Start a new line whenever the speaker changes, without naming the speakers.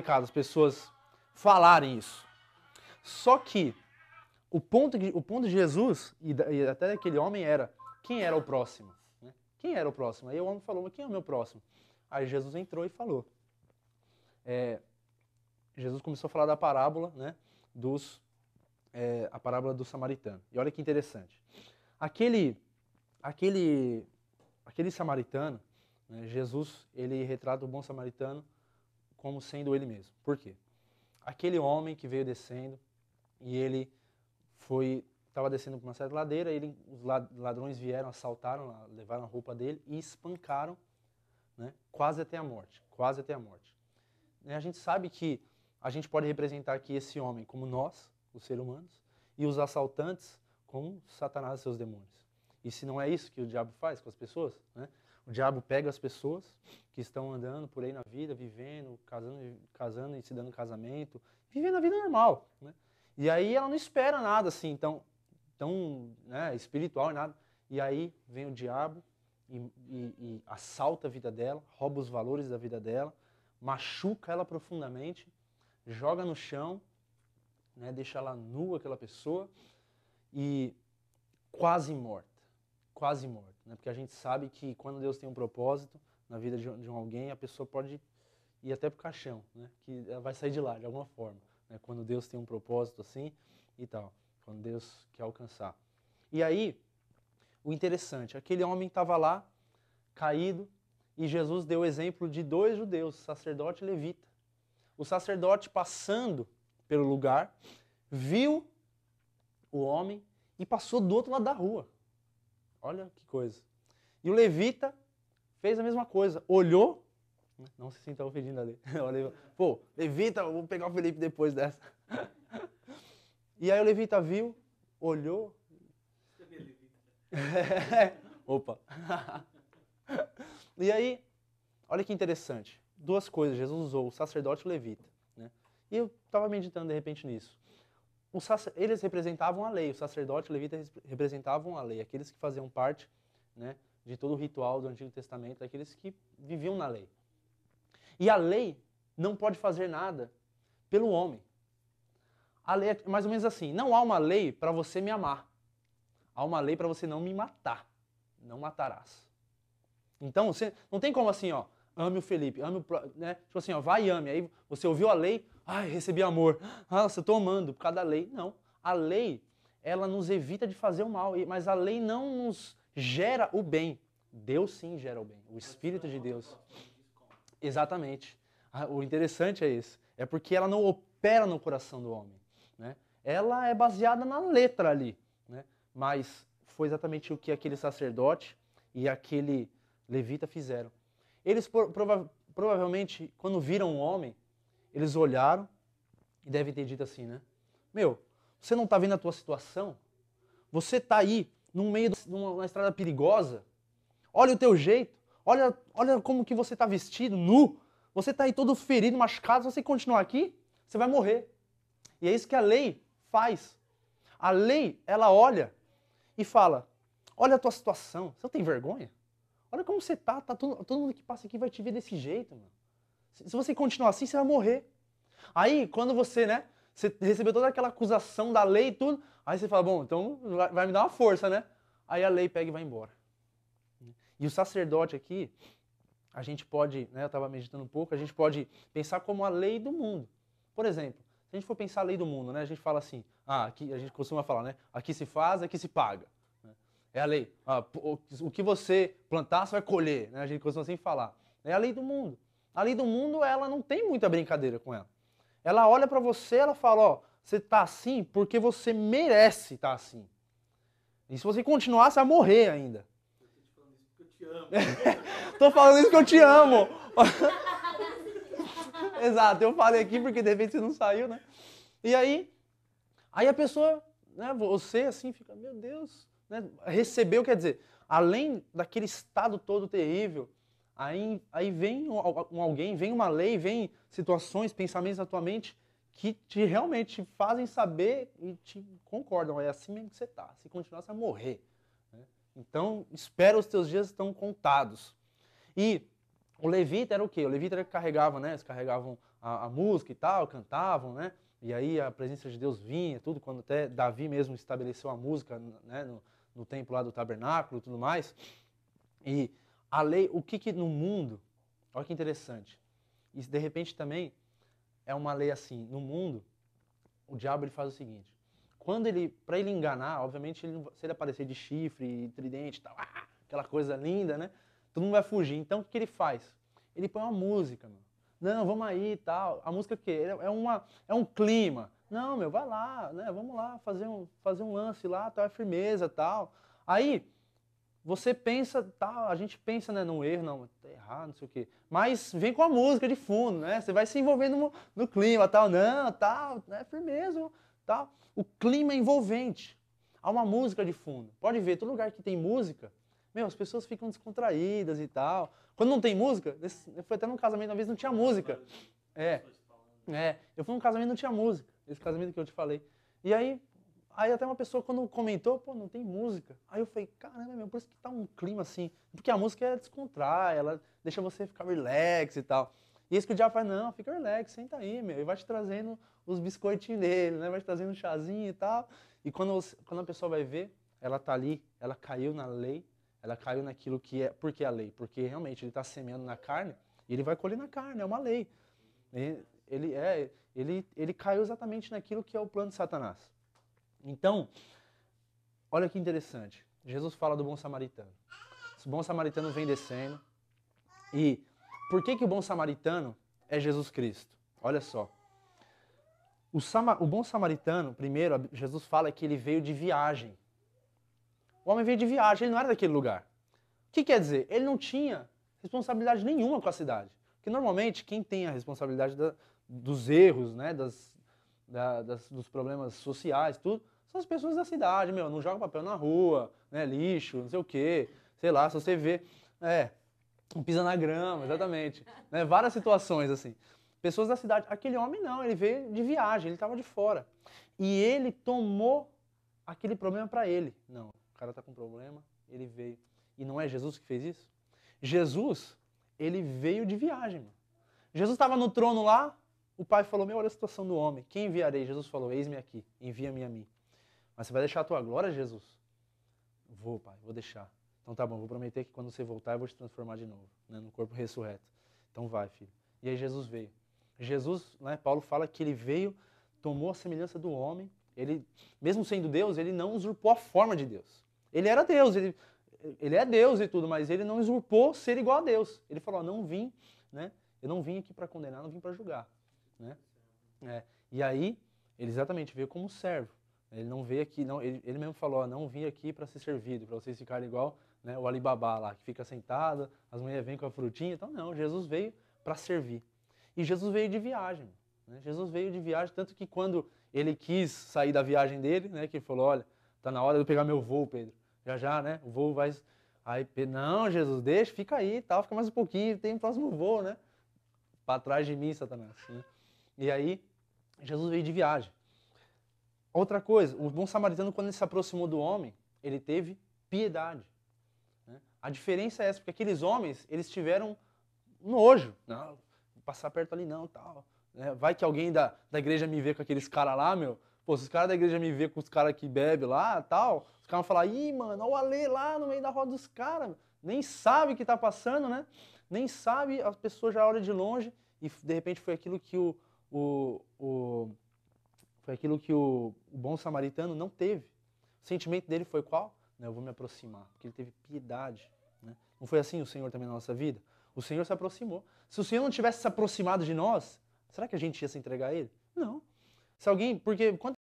complicado as pessoas falarem isso. Só que o ponto, o ponto de Jesus e, e até daquele homem era quem era o próximo. Né? Quem era o próximo? Aí o homem falou, mas quem é o meu próximo? Aí Jesus entrou e falou. É, Jesus começou a falar da parábola, né, dos, é, a parábola do samaritano. E olha que interessante. Aquele, aquele, aquele samaritano, né, Jesus, ele retrata o bom samaritano como sendo ele mesmo. Por quê? Aquele homem que veio descendo e ele foi estava descendo por uma certa ladeira, ele, os ladrões vieram, assaltaram, levaram a roupa dele e espancaram, né, quase até a morte, quase até a morte. E né, a gente sabe que a gente pode representar aqui esse homem como nós, os seres humanos, e os assaltantes como Satanás e seus demônios. E se não é isso que o diabo faz com as pessoas, né? O diabo pega as pessoas que estão andando por aí na vida, vivendo, casando, casando e se dando casamento, vivendo a vida normal, né? E aí ela não espera nada assim, tão, tão né, espiritual e nada. E aí vem o diabo e, e, e assalta a vida dela, rouba os valores da vida dela, machuca ela profundamente, joga no chão, né, deixa ela nua aquela pessoa e quase morta quase morto, né? Porque a gente sabe que quando Deus tem um propósito na vida de, de um alguém, a pessoa pode ir até pro caixão, né? Que ela vai sair de lá de alguma forma, né? Quando Deus tem um propósito assim e tal, quando Deus quer alcançar. E aí, o interessante, aquele homem estava lá caído e Jesus deu o exemplo de dois judeus, sacerdote e levita. O sacerdote passando pelo lugar, viu o homem e passou do outro lado da rua. Olha que coisa. E o levita fez a mesma coisa. Olhou, né? não se sinta ofendido ali. Pô, levita, vou pegar o Felipe depois dessa. E aí o levita viu, olhou. Opa. E aí, olha que interessante. Duas coisas Jesus usou, o sacerdote e o levita. Né? E eu estava meditando de repente nisso sac... eles representavam a lei, o sacerdote e o levita representavam a lei, aqueles que faziam parte né, de todo o ritual do Antigo Testamento, aqueles que viviam na lei. E a lei não pode fazer nada pelo homem. A lei é mais ou menos assim: não há uma lei para você me amar, há uma lei para você não me matar. Não matarás. Então, você não tem como assim, ó, ame o Felipe, ame o, né? Tipo assim, ó, vai e ame. Aí você ouviu a lei, Ai, recebi amor. Nossa, eu tô amando por causa da lei. Não. A lei, ela nos evita de fazer o mal, mas a lei não nos gera o bem. Deus sim gera o bem. O Espírito de Deus. Exatamente. Ah, o interessante é isso. É porque ela não opera no coração do homem. Né? Ela é baseada na letra ali. Né? Mas foi exatamente o que aquele sacerdote e aquele levita fizeram. Eles prova provavelmente, quando viram um homem, eles olharam e devem ter dito assim, né? Meu, você não está vendo a tua situação? Você está aí no meio de uma estrada perigosa? Olha o teu jeito, olha, olha como que você está vestido, nu. Você está aí todo ferido, machucado. Se você continuar aqui, você vai morrer. E é isso que a lei faz. A lei, ela olha e fala: Olha a tua situação, você não tem vergonha? Olha como você tá, tá todo, todo mundo que passa aqui vai te ver desse jeito, mano. Se você continuar assim, você vai morrer. Aí, quando você, né, você recebeu toda aquela acusação da lei e tudo, aí você fala, bom, então vai, me dar uma força, né? Aí a lei pega e vai embora. E o sacerdote aqui, a gente pode, né, eu estava meditando um pouco, a gente pode pensar como a lei do mundo. Por exemplo, se a gente for pensar a lei do mundo, né, a gente fala assim, ah, aqui, a gente costuma falar, né, aqui se faz, aqui se paga. Né. É a lei. Ah, o que você plantar, você vai colher. Né? A gente costuma assim falar. É a lei do mundo ali do mundo, ela não tem muita brincadeira com ela. Ela olha para você, ela fala, ó, você tá assim porque você merece estar tá assim. E se você continuar, você vai morrer ainda. Tô falando isso porque eu te amo. Exato, eu falei aqui porque de repente você não saiu, né? E aí, aí a pessoa, né, você assim fica, meu Deus, né? Recebeu, quer dizer, além daquele estado todo terrível, Aí, aí vem um, alguém, vem uma lei, vem situações, pensamentos na tua mente que te, realmente te fazem saber e te concordam. É assim mesmo que você está Se continuar, você vai morrer. Né? Então, espera, os teus dias estão contados. E o levita era o quê? O levita era que carregava, né? Eles carregavam a, a, música e tal, cantavam, né? E aí a presença de Deus vinha, tudo, quando até Davi mesmo estabeleceu a música né? no, no templo lá do tabernáculo e tudo mais. E a lei, o que, que no mundo, olha que interessante, e de repente também é uma lei assim, no mundo, o diabo ele faz o seguinte, quando ele, para ele enganar, obviamente, ele, se ele aparecer de chifre, tridente, tal, ah, aquela coisa linda, né? Todo mundo vai fugir. Então, o que ele faz? Ele põe uma música, Não, vamos aí, tal. A música que é, é uma é um clima. Não, meu, vai lá, né? Vamos lá fazer um fazer um lance lá, tal, é firmeza, tal. Aí você pensa, tá, a gente pensa, né, num erro, não, tá errado, não sei o quê. Mas vem com a música de fundo, né? Você vai se envolvendo no, no clima, tal, não, tal, né, firmeza, tal. O clima é envolvente. Há uma música de fundo. Pode ver, todo lugar que tem música, meu, as pessoas ficam descontraídas e tal. Quando não tem música, foi até num casamento uma vez não tinha música. É. É, eu fui num casamento não tinha música. Esse casamento que eu te falei. E aí, Aí até uma pessoa quando comentou, pô, não tem música. Aí eu falei, caramba, meu, por isso que tá um clima assim. Porque a música é descontrai, ela deixa você ficar relax e tal. E isso que o diabo faz, não, fica relax, senta aí, meu. E vai te trazendo os biscoitinhos dele, né? Vai te trazendo um chazinho e tal. E quando, quando a pessoa vai ver, ela tá ali, ela caiu na lei, ela caiu naquilo que é. Por que a lei? Porque realmente ele está semeando na carne e ele vai colher na carne, é uma lei. ele, é, ele, ele caiu exatamente naquilo que é o plano de Satanás. Então, olha que interessante. Jesus fala do bom samaritano. O bom samaritano vem descendo. E por que, que o bom samaritano é Jesus Cristo? Olha só. O, sama, o bom samaritano, primeiro, Jesus fala que ele veio de viagem. O homem veio de viagem, ele não era daquele lugar. O que quer dizer? Ele não tinha responsabilidade nenhuma com a cidade. Porque normalmente quem tem a responsabilidade da, dos erros, né, das, da, das, dos problemas sociais, tudo, são as pessoas da cidade, meu, não joga papel na rua, né, lixo, não sei o quê, sei lá, se você vê, é, pisa na grama, exatamente, né, várias situações assim. Pessoas da cidade, aquele homem não, ele veio de viagem, ele estava de fora. E ele tomou aquele problema para ele. Não, o cara está com problema, ele veio. E não é Jesus que fez isso? Jesus, ele veio de viagem, mano. Jesus estava no trono lá, o pai falou: Meu, olha a situação do homem. Quem enviarei? Jesus falou: Eis-me aqui, envia-me a mim. Mas você vai deixar a tua glória, Jesus? Vou, Pai, vou deixar. Então tá bom, vou prometer que quando você voltar eu vou te transformar de novo, né, no corpo ressurreto. Então vai, filho. E aí Jesus veio. Jesus, né, Paulo fala que ele veio, tomou a semelhança do homem. Ele, mesmo sendo Deus, ele não usurpou a forma de Deus. Ele era Deus, ele, ele é Deus e tudo, mas ele não usurpou ser igual a Deus. Ele falou: não vim, né? Eu não vim aqui para condenar, não vim para julgar, né? É, e aí, ele exatamente veio como servo. Ele não veio aqui, não, ele, ele mesmo falou, ó, não vim aqui para ser servido, para vocês ficarem igual né, o Alibabá lá, que fica sentado, as mulheres vêm com a frutinha. Então, não, Jesus veio para servir. E Jesus veio de viagem. Né? Jesus veio de viagem, tanto que quando ele quis sair da viagem dele, né, que ele falou, olha, tá na hora de eu pegar meu voo, Pedro. Já já, né, o voo vai... Aí, não, Jesus, deixa, fica aí, tal, tá, fica mais um pouquinho, tem um próximo voo, né? Para trás de mim, Satanás. Né? E aí, Jesus veio de viagem. Outra coisa, o bom samaritano, quando ele se aproximou do homem, ele teve piedade. Né? A diferença é essa, porque aqueles homens, eles tiveram nojo. Não, passar perto ali não, tal. Né? Vai que alguém da, da igreja me vê com aqueles caras lá, meu. Pô, se os caras da igreja me vê com os caras que bebe lá, tal, os caras vão falar, ih, mano, olha o Ale lá no meio da roda dos caras. Nem sabe o que tá passando, né? Nem sabe, as pessoas já olham de longe e de repente foi aquilo que o, o, foi aquilo que o, o bom samaritano não teve. O sentimento dele foi qual? eu vou me aproximar, porque ele teve piedade. Né? Não foi assim o Senhor também na nossa vida? O Senhor se aproximou. Se o Senhor não tivesse se aproximado de nós, será que a gente ia se entregar a Ele? Não. Se alguém, porque quantas